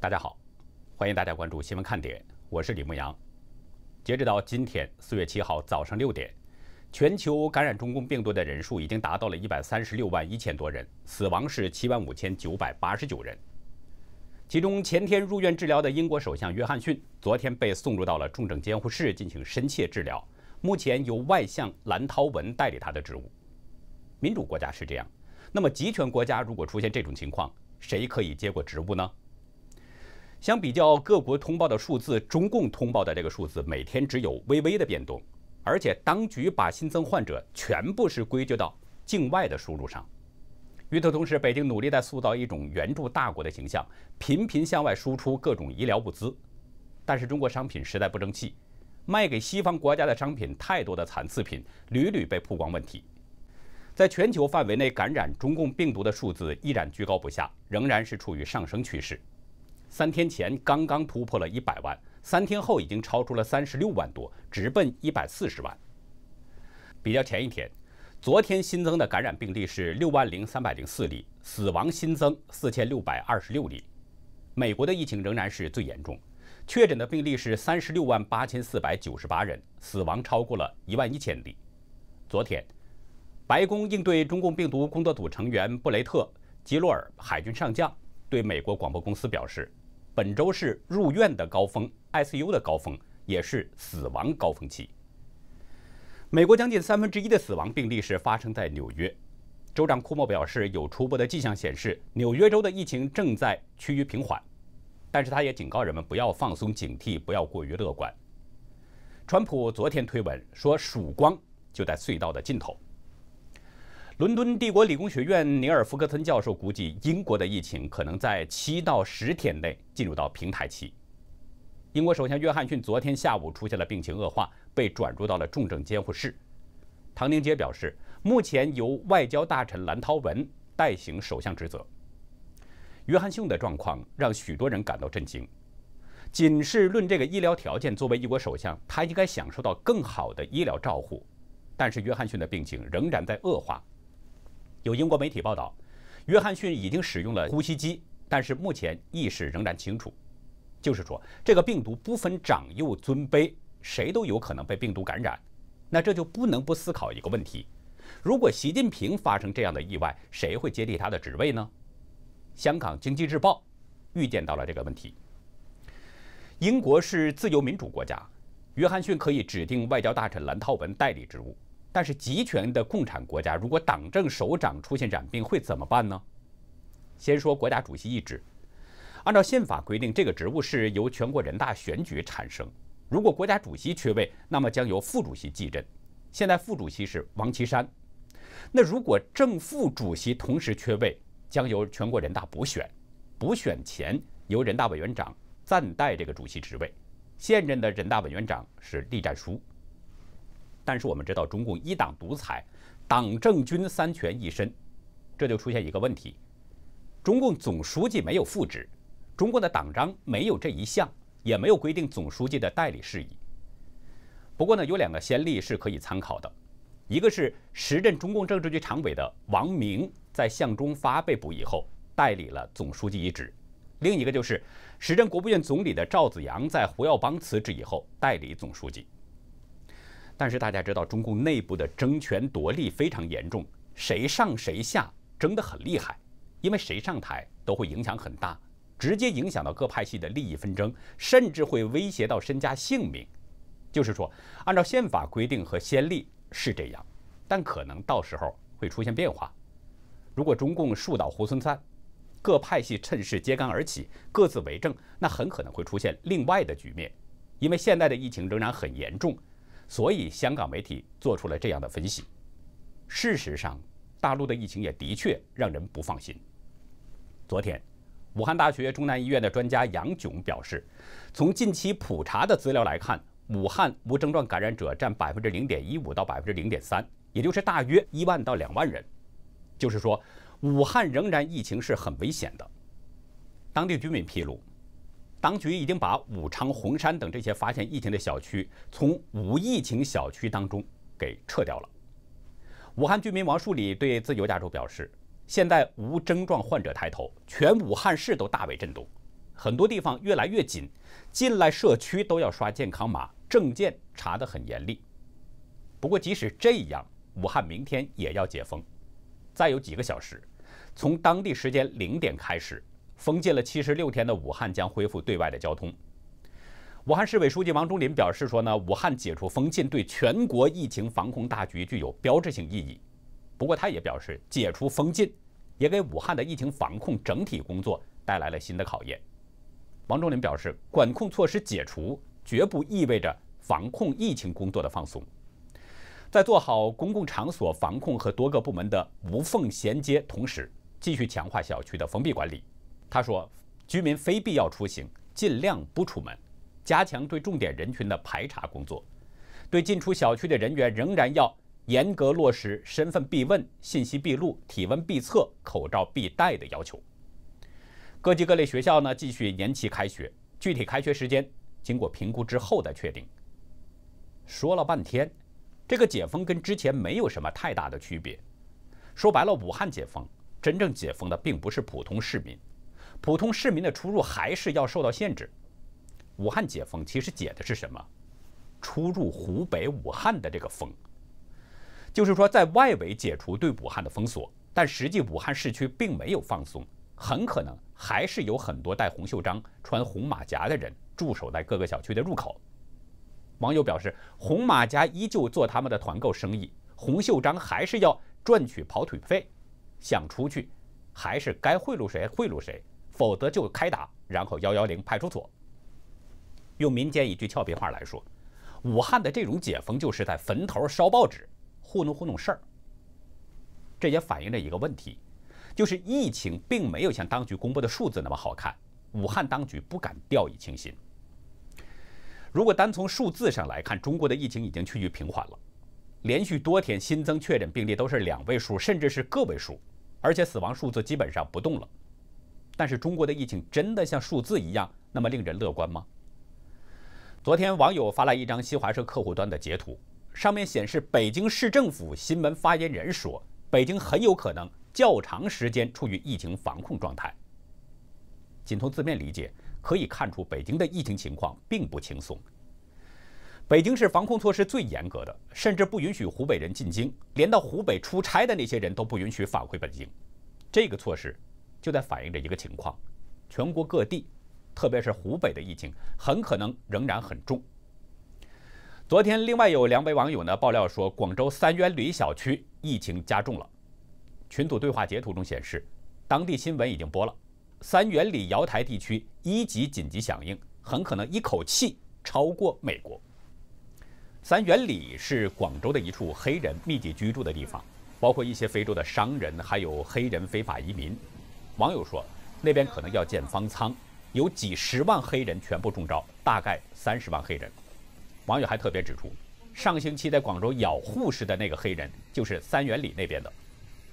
大家好，欢迎大家关注新闻看点，我是李牧阳。截止到今天四月七号早上六点，全球感染中共病毒的人数已经达到了一百三十六万一千多人，死亡是七万五千九百八十九人。其中前天入院治疗的英国首相约翰逊，昨天被送入到了重症监护室进行深切治疗，目前由外相兰涛文代理他的职务。民主国家是这样，那么集权国家如果出现这种情况，谁可以接过职务呢？相比较各国通报的数字，中共通报的这个数字每天只有微微的变动，而且当局把新增患者全部是归咎到境外的输入上。与此同时，北京努力在塑造一种援助大国的形象，频频向外输出各种医疗物资。但是，中国商品实在不争气，卖给西方国家的商品太多的残次品，屡屡被曝光问题。在全球范围内感染中共病毒的数字依然居高不下，仍然是处于上升趋势。三天前刚刚突破了一百万，三天后已经超出了三十六万多，直奔一百四十万。比较前一天，昨天新增的感染病例是六万零三百零四例，死亡新增四千六百二十六例。美国的疫情仍然是最严重，确诊的病例是三十六万八千四百九十八人，死亡超过了一万一千例。昨天，白宫应对中共病毒工作组成员布雷特·吉洛尔海军上将对美国广播公司表示。本周是入院的高峰，ICU 的高峰，也是死亡高峰期。美国将近三分之一的死亡病例是发生在纽约。州长库莫表示，有初步的迹象显示，纽约州的疫情正在趋于平缓，但是他也警告人们不要放松警惕，不要过于乐观。川普昨天推文说：“曙光就在隧道的尽头。”伦敦帝国理工学院尼尔·福克森教授估计，英国的疫情可能在七到十天内进入到平台期。英国首相约翰逊昨天下午出现了病情恶化，被转入到了重症监护室。唐宁街表示，目前由外交大臣兰涛文代行首相职责。约翰逊的状况让许多人感到震惊。仅是论这个医疗条件，作为一国首相，他应该享受到更好的医疗照护，但是约翰逊的病情仍然在恶化。有英国媒体报道，约翰逊已经使用了呼吸机，但是目前意识仍然清楚。就是说，这个病毒不分长幼尊卑，谁都有可能被病毒感染。那这就不能不思考一个问题：如果习近平发生这样的意外，谁会接替他的职位呢？香港经济日报预见到了这个问题。英国是自由民主国家，约翰逊可以指定外交大臣蓝特文代理职务。但是，集权的共产国家，如果党政首长出现染病，会怎么办呢？先说国家主席一职，按照宪法规定，这个职务是由全国人大选举产生。如果国家主席缺位，那么将由副主席继任。现在副主席是王岐山。那如果正副主席同时缺位，将由全国人大补选。补选前，由人大委员长暂代这个主席职位。现任的人大委员长是栗战书。但是我们知道，中共一党独裁，党政军三权一身，这就出现一个问题：中共总书记没有副职，中共的党章没有这一项，也没有规定总书记的代理事宜。不过呢，有两个先例是可以参考的，一个是时任中共政治局常委的王明，在向中发被捕以后代理了总书记一职；另一个就是时任国务院总理的赵紫阳，在胡耀邦辞职以后代理总书记。但是大家知道，中共内部的争权夺利非常严重，谁上谁下争得很厉害，因为谁上台都会影响很大，直接影响到各派系的利益纷争，甚至会威胁到身家性命。就是说，按照宪法规定和先例是这样，但可能到时候会出现变化。如果中共树倒猢狲散，各派系趁势揭竿而起，各自为政，那很可能会出现另外的局面。因为现在的疫情仍然很严重。所以，香港媒体做出了这样的分析。事实上，大陆的疫情也的确让人不放心。昨天，武汉大学中南医院的专家杨炯表示，从近期普查的资料来看，武汉无症状感染者占百分之零点一五到百分之零点三，也就是大约一万到两万人。就是说，武汉仍然疫情是很危险的。当地居民披露。当局已经把武昌、洪山等这些发现疫情的小区从无疫情小区当中给撤掉了。武汉居民王树礼对自由亚洲表示：“现在无症状患者抬头，全武汉市都大为震动。很多地方越来越紧，进来社区都要刷健康码，证件查得很严厉。不过，即使这样，武汉明天也要解封，再有几个小时，从当地时间零点开始。”封禁了七十六天的武汉将恢复对外的交通。武汉市委书记王忠林表示说：“呢，武汉解除封禁对全国疫情防控大局具有标志性意义。不过，他也表示，解除封禁也给武汉的疫情防控整体工作带来了新的考验。”王忠林表示，管控措施解除绝不意味着防控疫情工作的放松。在做好公共场所防控和多个部门的无缝衔接同时，继续强化小区的封闭管理。他说：“居民非必要出行，尽量不出门，加强对重点人群的排查工作。对进出小区的人员，仍然要严格落实身份必问、信息必录、体温必测、口罩必戴的要求。各级各类学校呢，继续延期开学，具体开学时间经过评估之后再确定。”说了半天，这个解封跟之前没有什么太大的区别。说白了，武汉解封，真正解封的并不是普通市民。普通市民的出入还是要受到限制。武汉解封，其实解的是什么？出入湖北武汉的这个封，就是说在外围解除对武汉的封锁，但实际武汉市区并没有放松，很可能还是有很多戴红袖章、穿红马甲的人驻守在各个小区的入口。网友表示，红马甲依旧做他们的团购生意，红袖章还是要赚取跑腿费，想出去还是该贿赂谁贿赂谁。否则就开打，然后幺幺零派出所。用民间一句俏皮话来说，武汉的这种解封就是在坟头烧报纸，糊弄糊弄事儿。这也反映了一个问题，就是疫情并没有像当局公布的数字那么好看。武汉当局不敢掉以轻心。如果单从数字上来看，中国的疫情已经趋于平缓了，连续多天新增确诊病例都是两位数，甚至是个位数，而且死亡数字基本上不动了。但是中国的疫情真的像数字一样那么令人乐观吗？昨天网友发来一张新华社客户端的截图，上面显示北京市政府新闻发言人说，北京很有可能较长时间处于疫情防控状态。仅从字面理解，可以看出北京的疫情情况并不轻松。北京市防控措施最严格，的甚至不允许湖北人进京，连到湖北出差的那些人都不允许返回北京，这个措施。就在反映着一个情况，全国各地，特别是湖北的疫情很可能仍然很重。昨天，另外有两位网友呢爆料说，广州三元里小区疫情加重了。群组对话截图中显示，当地新闻已经播了：三元里瑶台地区一级紧急响应，很可能一口气超过美国。三元里是广州的一处黑人密集居住的地方，包括一些非洲的商人，还有黑人非法移民。网友说，那边可能要建方舱，有几十万黑人全部中招，大概三十万黑人。网友还特别指出，上星期在广州咬护士的那个黑人就是三元里那边的。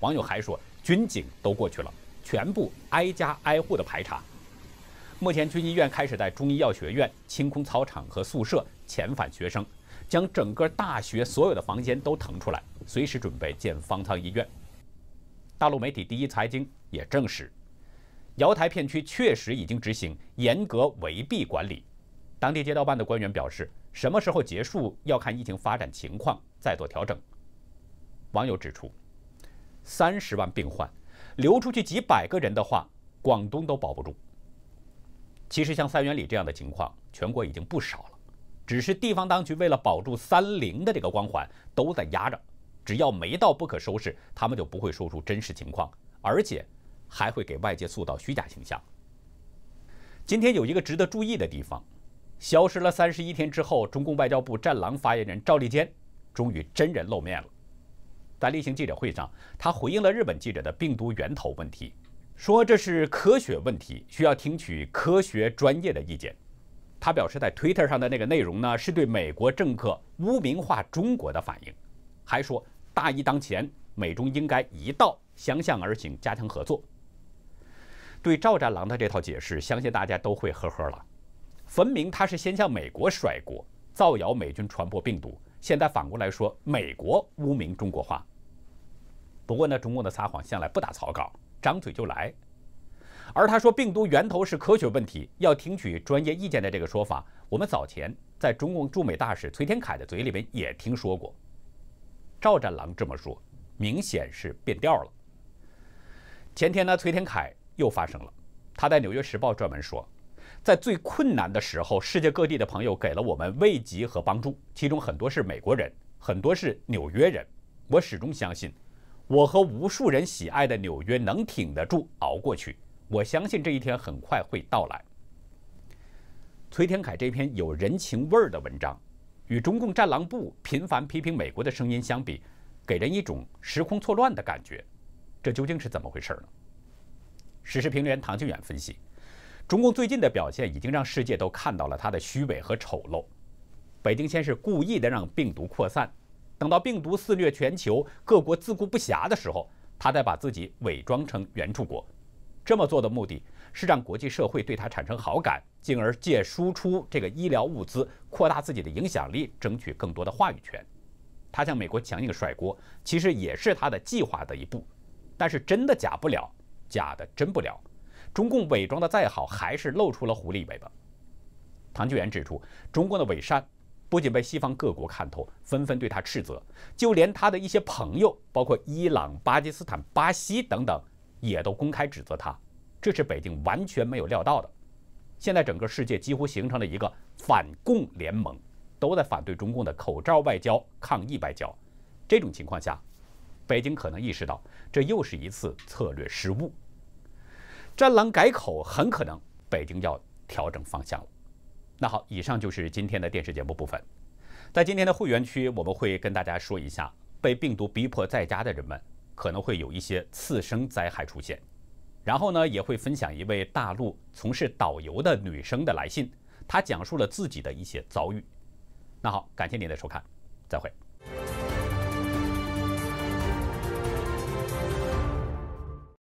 网友还说，军警都过去了，全部挨家挨户的排查。目前军医院开始在中医药学院清空操场和宿舍，遣返学生，将整个大学所有的房间都腾出来，随时准备建方舱医院。大陆媒体第一财经也证实，瑶台片区确实已经执行严格围蔽管理。当地街道办的官员表示，什么时候结束要看疫情发展情况再做调整。网友指出，三十万病患流出去几百个人的话，广东都保不住。其实像三元里这样的情况，全国已经不少了，只是地方当局为了保住“三零”的这个光环，都在压着。只要没到不可收拾，他们就不会说出真实情况，而且还会给外界塑造虚假形象。今天有一个值得注意的地方：消失了三十一天之后，中共外交部战狼发言人赵立坚终于真人露面了。在例行记者会上，他回应了日本记者的病毒源头问题，说这是科学问题，需要听取科学专业的意见。他表示，在 Twitter 上的那个内容呢，是对美国政客污名化中国的反应，还说。大义当前，美中应该一道相向而行，加强合作。对赵战狼的这套解释，相信大家都会呵呵了。分明他是先向美国甩锅、造谣美军传播病毒，现在反过来说美国污名中国话。不过呢，中共的撒谎向来不打草稿，张嘴就来。而他说病毒源头是科学问题，要听取专业意见的这个说法，我们早前在中共驻美大使崔天凯的嘴里面也听说过。赵战狼这么说，明显是变调了。前天呢，崔天凯又发声了。他在《纽约时报》撰文说，在最困难的时候，世界各地的朋友给了我们慰藉和帮助，其中很多是美国人，很多是纽约人。我始终相信，我和无数人喜爱的纽约能挺得住，熬过去。我相信这一天很快会到来。崔天凯这篇有人情味儿的文章。与中共“战狼部”频繁批评美国的声音相比，给人一种时空错乱的感觉。这究竟是怎么回事呢？时事评论员唐俊远分析：中共最近的表现已经让世界都看到了他的虚伪和丑陋。北京先是故意的让病毒扩散，等到病毒肆虐全球、各国自顾不暇的时候，他再把自己伪装成援助国。这么做的目的。是让国际社会对他产生好感，进而借输出这个医疗物资扩大自己的影响力，争取更多的话语权。他向美国强硬甩锅，其实也是他的计划的一步。但是真的假不了，假的真不了。中共伪装的再好，还是露出了狐狸尾巴。唐建元指出，中共的伪善不仅被西方各国看透，纷纷对他斥责，就连他的一些朋友，包括伊朗、巴基斯坦、巴西等等，也都公开指责他。这是北京完全没有料到的。现在整个世界几乎形成了一个反共联盟，都在反对中共的“口罩外交”“抗疫外交”。这种情况下，北京可能意识到这又是一次策略失误。战狼改口，很可能北京要调整方向了。那好，以上就是今天的电视节目部分。在今天的会员区，我们会跟大家说一下，被病毒逼迫在家的人们可能会有一些次生灾害出现。然后呢，也会分享一位大陆从事导游的女生的来信，她讲述了自己的一些遭遇。那好，感谢您的收看，再会。